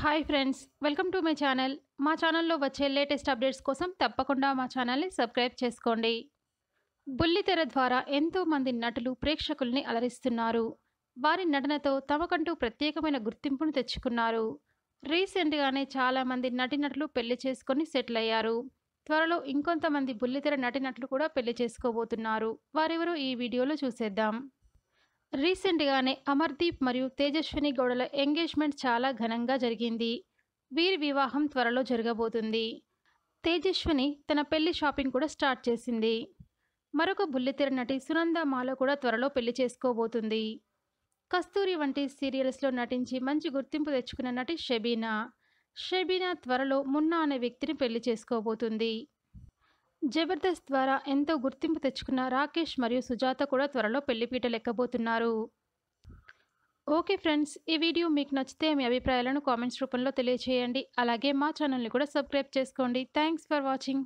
hi friends welcome to my channel మా ఛానల్లో వచ్చే లేటెస్ట్ అప్డేట్స్ కోసం తప్పకుండా మా ఛానల్ని సబ్స్క్రైబ్ చేసుకోండి బుల్లితెర ద్వారా ఎంతోమంది నటులు ప్రేక్షకుల్ని అలరిస్తున్నారు వారి నటనతో తమకంటూ ప్రత్యేకమైన గుర్తింపును తెచ్చుకున్నారు రీసెంట్గానే చాలామంది నటులు పెళ్లి చేసుకొని సెటిల్ అయ్యారు త్వరలో ఇంకొంతమంది బుల్లితెర నటులు కూడా పెళ్లి చేసుకోబోతున్నారు వారెవరో ఈ వీడియోలో చూసేద్దాం రీసెంట్గానే అమర్దీప్ మరియు తేజస్విని గౌడల ఎంగేజ్మెంట్ చాలా ఘనంగా జరిగింది వీరి వివాహం త్వరలో జరగబోతుంది తేజస్విని తన పెళ్లి షాపింగ్ కూడా స్టార్ట్ చేసింది మరొక బుల్లితెర నటి సునంద మాల కూడా త్వరలో పెళ్లి చేసుకోబోతుంది కస్తూరి వంటి సీరియల్స్లో నటించి మంచి గుర్తింపు తెచ్చుకున్న నటి షబీనా షబీనా త్వరలో మున్నా అనే వ్యక్తిని పెళ్లి చేసుకోబోతుంది జబర్దస్త్ ద్వారా ఎంతో గుర్తింపు తెచ్చుకున్న రాకేష్ మరియు సుజాత కూడా త్వరలో పెళ్లిపీట లెక్కబోతున్నారు ఓకే ఫ్రెండ్స్ ఈ వీడియో మీకు నచ్చితే మీ అభిప్రాయాలను కామెంట్స్ రూపంలో తెలియజేయండి అలాగే మా ఛానల్ని కూడా సబ్స్క్రైబ్ చేసుకోండి థ్యాంక్స్ ఫర్ వాచింగ్